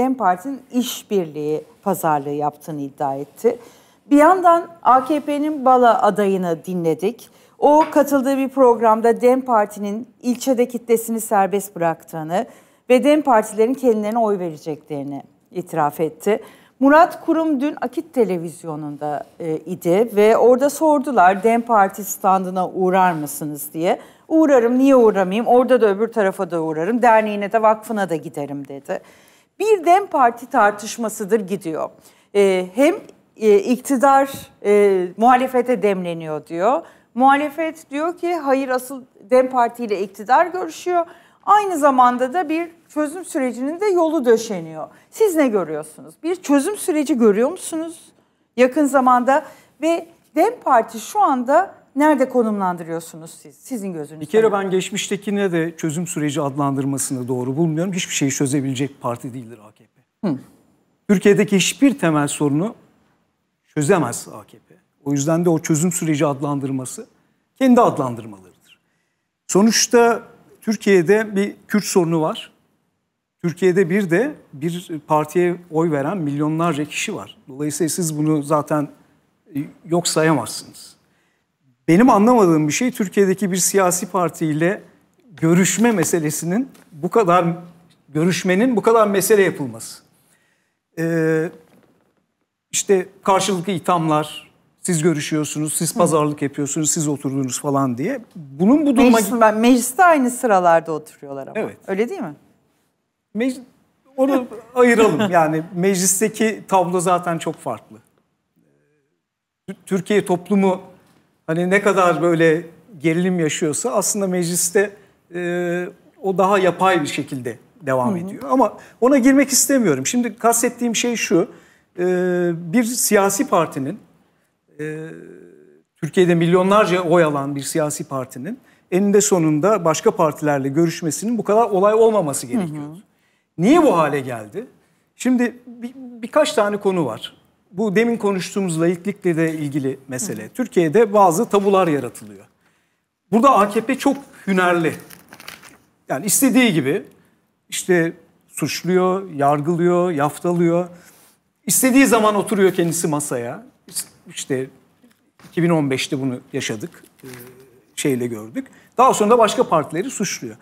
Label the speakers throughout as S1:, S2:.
S1: DEM Parti'nin işbirliği pazarlığı yaptığını iddia etti. Bir yandan AKP'nin Bala adayını dinledik. O katıldığı bir programda DEM Parti'nin ilçede kitlesini serbest bıraktığını ve DEM Partilerin kendilerine oy vereceklerini itiraf etti. Murat Kurum dün Akit Televizyonu'nda e, idi ve orada sordular DEM Parti standına uğrar mısınız diye. Uğrarım, niye uğramayayım? Orada da öbür tarafa da uğrarım, derneğine de vakfına da giderim dedi bir Dem Parti tartışmasıdır gidiyor. E, hem e, iktidar e, muhalefete demleniyor diyor. Muhalefet diyor ki hayır asıl Dem Parti ile iktidar görüşüyor. Aynı zamanda da bir çözüm sürecinin de yolu döşeniyor. Siz ne görüyorsunuz? Bir çözüm süreci görüyor musunuz? Yakın zamanda ve Dem Parti şu anda nerede konumlandırıyorsunuz siz? Sizin gözünüzde? Bir
S2: kere ben geçmiştekine de çözüm süreci adlandırmasını doğru bulmuyorum. Hiçbir şeyi çözebilecek parti değildir AKP. Hı. Türkiye'deki hiçbir temel sorunu çözemez AKP. O yüzden de o çözüm süreci adlandırması kendi adlandırmalarıdır. Sonuçta Türkiye'de bir Kürt sorunu var. Türkiye'de bir de bir partiye oy veren milyonlarca kişi var. Dolayısıyla siz bunu zaten yok sayamazsınız. Benim anlamadığım bir şey Türkiye'deki bir siyasi partiyle görüşme meselesinin bu kadar görüşmenin bu kadar mesele yapılması. Ee, işte karşılıklı ithamlar, siz görüşüyorsunuz, siz pazarlık yapıyorsunuz, siz oturduğunuz falan diye. Bunun bu duruma... Meclis, ben, mecliste aynı sıralarda
S1: oturuyorlar ama. Evet. Öyle değil mi? Meclis, onu ayıralım.
S2: Yani meclisteki tablo zaten çok farklı. Türkiye toplumu hani ne kadar böyle gerilim yaşıyorsa aslında mecliste e, o daha yapay bir şekilde devam Hı-hı. ediyor. Ama ona girmek istemiyorum. Şimdi kastettiğim şey şu. E, bir siyasi partinin e, Türkiye'de milyonlarca oy alan bir siyasi partinin eninde sonunda başka partilerle görüşmesinin bu kadar olay olmaması gerekiyordu. Hı hı. Niye bu hale geldi? Şimdi bir, birkaç tane konu var bu demin konuştuğumuz laiklikle de ilgili mesele. Hı. Türkiye'de bazı tabular yaratılıyor. Burada AKP çok hünerli. Yani istediği gibi işte suçluyor, yargılıyor, yaftalıyor. İstediği zaman oturuyor kendisi masaya. İşte 2015'te bunu yaşadık. E, şeyle gördük. Daha sonra da başka partileri suçluyor.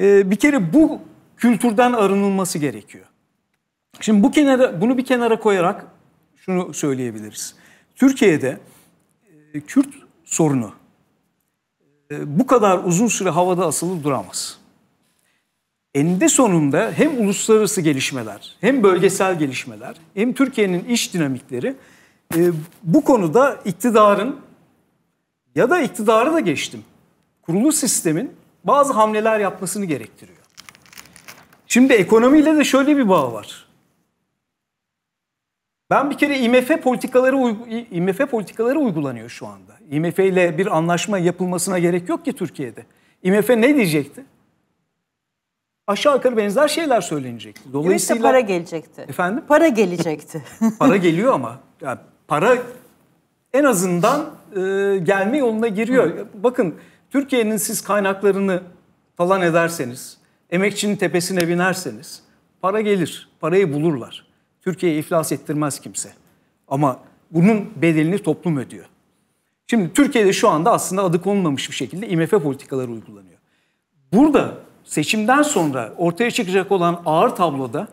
S2: E, bir kere bu kültürden arınılması gerekiyor. Şimdi bu kenara, bunu bir kenara koyarak şunu söyleyebiliriz. Türkiye'de e, Kürt sorunu e, bu kadar uzun süre havada asılı duramaz. Eninde sonunda hem uluslararası gelişmeler, hem bölgesel gelişmeler, hem Türkiye'nin iş dinamikleri e, bu konuda iktidarın ya da iktidarı da geçtim. Kurulu sistemin bazı hamleler yapmasını gerektiriyor. Şimdi ekonomiyle de şöyle bir bağ var. Ben bir kere IMF politikaları IMF politikaları uygulanıyor şu anda. IMF ile bir anlaşma yapılmasına gerek yok ki Türkiye'de. IMF ne diyecekti? Aşağı yukarı benzer şeyler söylenecekti. Dolayısıyla evet para gelecekti. Efendim? Para gelecekti. para geliyor ama yani para en azından e, gelme yoluna giriyor. Bakın Türkiye'nin siz kaynaklarını falan ederseniz, emekçinin tepesine binerseniz para gelir, parayı bulurlar. Türkiye'yi iflas ettirmez kimse. Ama bunun bedelini toplum ödüyor. Şimdi Türkiye'de şu anda aslında adı konulmamış bir şekilde IMF politikaları uygulanıyor. Burada seçimden sonra ortaya çıkacak olan ağır tabloda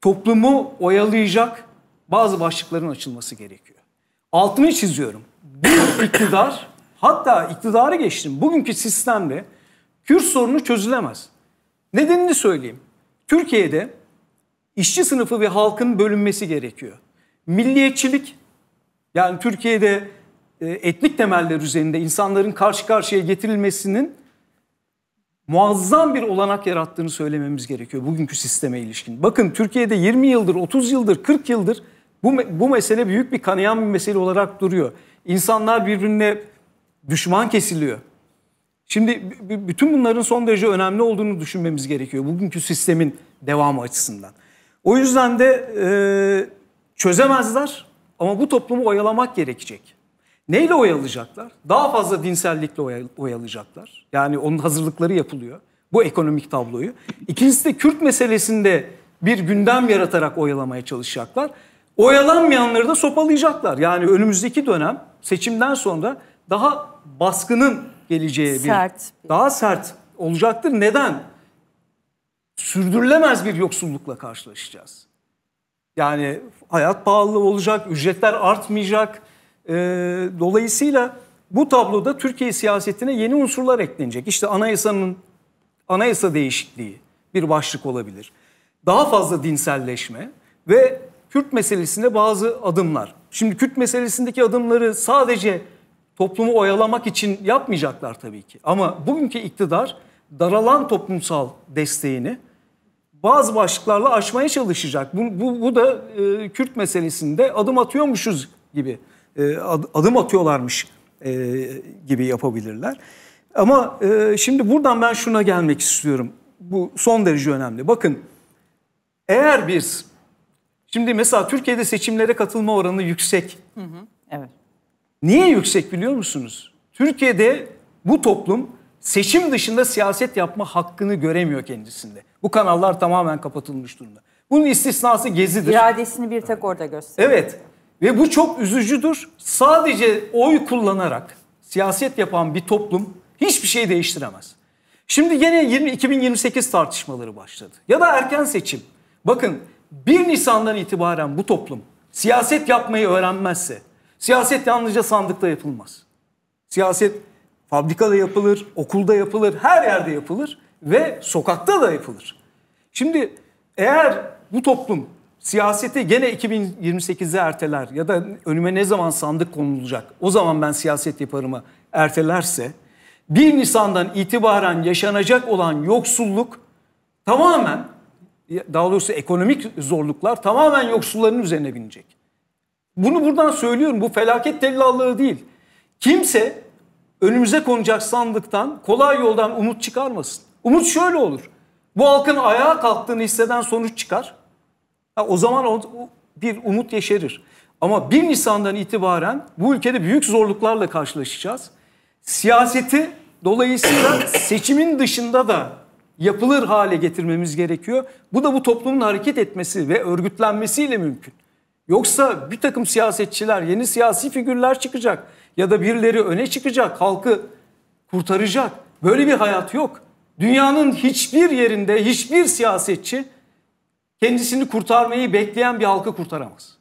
S2: toplumu oyalayacak bazı başlıkların açılması gerekiyor. Altını çiziyorum. Bu iktidar hatta iktidarı geçtim. Bugünkü sistemle Kürt sorunu çözülemez. Nedenini söyleyeyim. Türkiye'de işçi sınıfı ve halkın bölünmesi gerekiyor. Milliyetçilik yani Türkiye'de e, etnik temeller üzerinde insanların karşı karşıya getirilmesinin muazzam bir olanak yarattığını söylememiz gerekiyor bugünkü sisteme ilişkin. Bakın Türkiye'de 20 yıldır, 30 yıldır, 40 yıldır bu, bu mesele büyük bir kanayan bir mesele olarak duruyor. İnsanlar birbirine düşman kesiliyor. Şimdi bütün bunların son derece önemli olduğunu düşünmemiz gerekiyor bugünkü sistemin devamı açısından. O yüzden de e, çözemezler ama bu toplumu oyalamak gerekecek. Neyle oyalayacaklar? Daha fazla dinsellikle oyalayacaklar. Yani onun hazırlıkları yapılıyor. Bu ekonomik tabloyu. İkincisi de Kürt meselesinde bir gündem yaratarak oyalamaya çalışacaklar. Oyalanmayanları da sopalayacaklar. Yani önümüzdeki dönem seçimden sonra daha baskının geleceği bir, daha sert olacaktır. Neden? sürdürülemez bir yoksullukla karşılaşacağız. Yani hayat pahalı olacak, ücretler artmayacak. E, dolayısıyla bu tabloda Türkiye siyasetine yeni unsurlar eklenecek. İşte anayasanın anayasa değişikliği bir başlık olabilir. Daha fazla dinselleşme ve Kürt meselesinde bazı adımlar. Şimdi Kürt meselesindeki adımları sadece toplumu oyalamak için yapmayacaklar tabii ki. Ama bugünkü iktidar daralan toplumsal desteğini bazı başlıklarla aşmaya çalışacak. Bu, bu, bu da e, Kürt meselesinde adım atıyormuşuz gibi, e, adım atıyorlarmış e, gibi yapabilirler. Ama e, şimdi buradan ben şuna gelmek istiyorum. Bu son derece önemli. Bakın eğer biz, şimdi mesela Türkiye'de seçimlere katılma oranı yüksek. Hı hı, evet. Niye yüksek biliyor musunuz? Türkiye'de bu toplum seçim dışında siyaset yapma hakkını göremiyor kendisinde. Bu kanallar tamamen kapatılmış durumda. Bunun istisnası Gezi'dir.
S1: İradesini bir tek orada gösteriyor.
S2: Evet ve bu çok üzücüdür. Sadece oy kullanarak siyaset yapan bir toplum hiçbir şey değiştiremez. Şimdi yine 20, 2028 tartışmaları başladı. Ya da erken seçim. Bakın 1 Nisan'dan itibaren bu toplum siyaset yapmayı öğrenmezse, siyaset yalnızca sandıkta yapılmaz. Siyaset Fabrikada yapılır, okulda yapılır, her yerde yapılır ve sokakta da yapılır. Şimdi eğer bu toplum siyaseti gene 2028'e erteler ya da önüme ne zaman sandık konulacak o zaman ben siyaset yaparımı ertelerse 1 Nisan'dan itibaren yaşanacak olan yoksulluk tamamen daha doğrusu ekonomik zorluklar tamamen yoksulların üzerine binecek. Bunu buradan söylüyorum bu felaket tellallığı değil. Kimse önümüze konacak sandıktan kolay yoldan umut çıkarmasın. Umut şöyle olur. Bu halkın ayağa kalktığını hisseden sonuç çıkar. Ha, o zaman o, bir umut yeşerir. Ama 1 Nisan'dan itibaren bu ülkede büyük zorluklarla karşılaşacağız. Siyaseti dolayısıyla seçimin dışında da yapılır hale getirmemiz gerekiyor. Bu da bu toplumun hareket etmesi ve örgütlenmesiyle mümkün. Yoksa bir takım siyasetçiler, yeni siyasi figürler çıkacak ya da birileri öne çıkacak, halkı kurtaracak. Böyle bir hayat yok. Dünyanın hiçbir yerinde hiçbir siyasetçi kendisini kurtarmayı bekleyen bir halkı kurtaramaz.